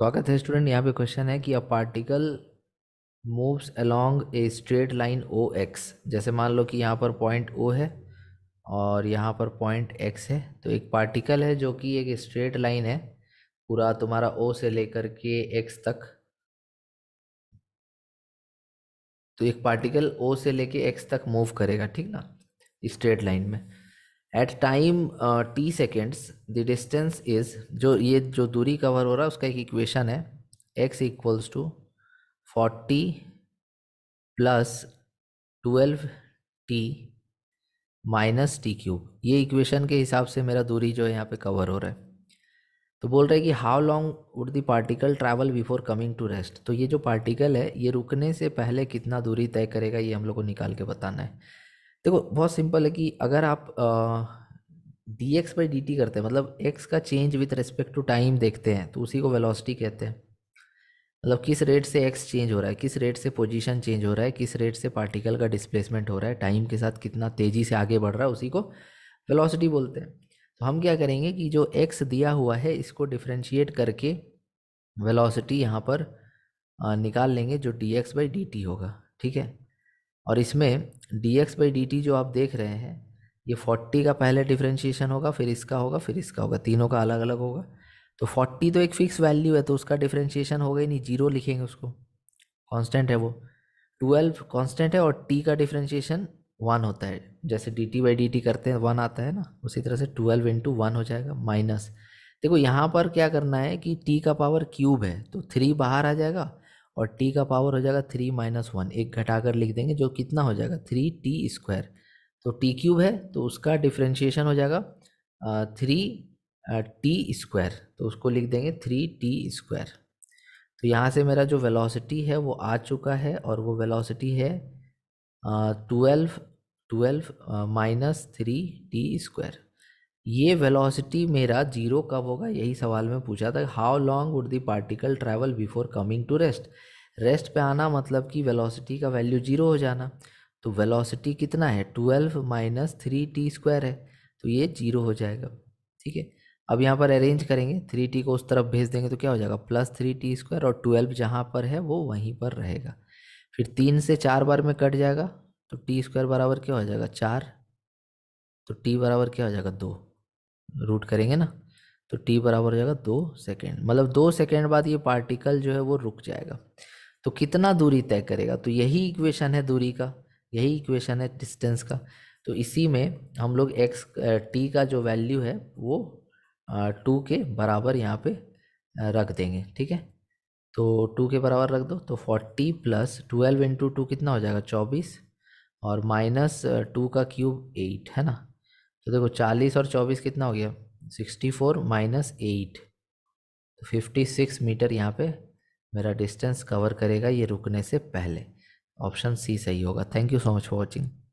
स्वागत है स्टूडेंट यहाँ पे क्वेश्चन है कि a particle moves along a straight line O X जैसे मान लो कि यहाँ पर पॉइंट ओ है और यहाँ पर पॉइंट एक्स है तो एक पार्टिकल है जो कि एक स्ट्रेट लाइन है पूरा तुम्हारा ओ से लेकर के एक्स तक तो एक पार्टिकल ओ से लेके एक्स तक मूव करेगा ठीक ना स्ट्रेट लाइन में at time T seconds the distance is जो ये जो दूरी कवर हो रहा है उसका एक इक्वेशन है X equals to forty plus twelve T minus T cube ये इक्वेशन के हिसाब से मेरा दूरी जो है यहाँ पे कवर हो रहा है तो बोल रहा है कि how long would the particle travel before coming to rest तो ये जो पार्टिकल है ये रुकने से पहले कितना दूरी तय करेगा ये हम लोग को निकाल के बताना है देखो बहुत सिंपल है कि अगर आप D X by D T करते हैं मतलब एक्स का change with respect to time देखते हैं तो उसी को वेलोसिटी कहते हैं मतलब किस रेट से एक्स चेंज हो रहा है किस रेट से पोजीशन चेंज हो रहा है किस रेट से पार्टिकल का डिस्प्लेसमेंट हो रहा है टाइम के साथ कितना तेज़ी से आगे बढ़ रहा है उसी को वेलोसिटी बोलते हैं तो हम क्या करेंगे कि जो एक्स दिया हुआ है इसको डिफ्रेंशिएट करके वेलोसिटी यहाँ पर निकाल लेंगे जो D X by D T होगा ठीक है और इसमें D X by D T जो आप देख रहे हैं ये फोर्टी का पहले डिफ्रेंशिएशन होगा फिर इसका होगा फिर इसका होगा तीनों का अलग अलग होगा तो फोर्टी तो एक फिक्स वैल्यू है तो उसका डिफ्रेंशिएशन होगा ही नहीं जीरो लिखेंगे उसको कांस्टेंट है वो ट्वेल्व कांस्टेंट है और टी का डिफ्रेंशिएशन वन होता है जैसे D T by D T करते हैं वन आता है ना उसी तरह से ट्वेल्व इंटू वन हो जाएगा माइनस देखो यहाँ पर क्या करना है कि टी का पावर क्यूब है तो थ्री बाहर आ जाएगा और टी का पावर हो जाएगा थ्री माइनस वन एक घटाकर लिख देंगे जो कितना हो जाएगा थ्री टी स्क्वायर तो टी क्यूब है तो उसका डिफ्रेंशिएशन हो जाएगा थ्री टी स्क्वायर तो उसको लिख देंगे थ्री टी स्क्वायर तो यहाँ से मेरा जो वेलोसिटी है वो आ चुका है और वो वेलोसिटी है twelve twelve minus three T square ये वेलोसिटी मेरा जीरो कब होगा यही सवाल में पूछा था how long would the particle travel before coming to rest rest पे आना मतलब कि वेलोसिटी का वैल्यू जीरो हो जाना तो वेलोसिटी कितना है twelve minus three T square है तो ये जीरो हो जाएगा ठीक है अब यहाँ पर अरेंज करेंगे थ्री टी को उस तरफ भेज देंगे तो क्या हो जाएगा प्लस थ्री टी स्क्वायर और ट्वेल्व जहाँ पर है वो वहीं पर रहेगा फिर तीन से चार बार में कट जाएगा तो टी स्क्वायर बराबर क्या हो जाएगा चार तो टी बराबर क्या हो जाएगा दो रूट करेंगे ना तो टी बराबर हो जाएगा दो सेकेंड मतलब दो सेकेंड बाद ये पार्टिकल जो है वो रुक जाएगा तो कितना दूरी तय करेगा तो यही इक्वेशन है दूरी का यही इक्वेशन है डिस्टेंस का तो इसी में हम लोग एक्स टी का जो वैल्यू है वो टू के बराबर यहाँ पे रख देंगे ठीक है तो टू के बराबर रख दो तो forty plus twelve into two कितना हो जाएगा चौबीस और माइनस टू का क्यूब एट है ना तो देखो चालीस और चौबीस कितना हो गया सिक्सटी फोर माइनस एट तो फिफ्टी सिक्स मीटर यहाँ पे मेरा डिस्टेंस कवर करेगा ये रुकने से पहले ऑप्शन सी सही होगा thank you so much for watching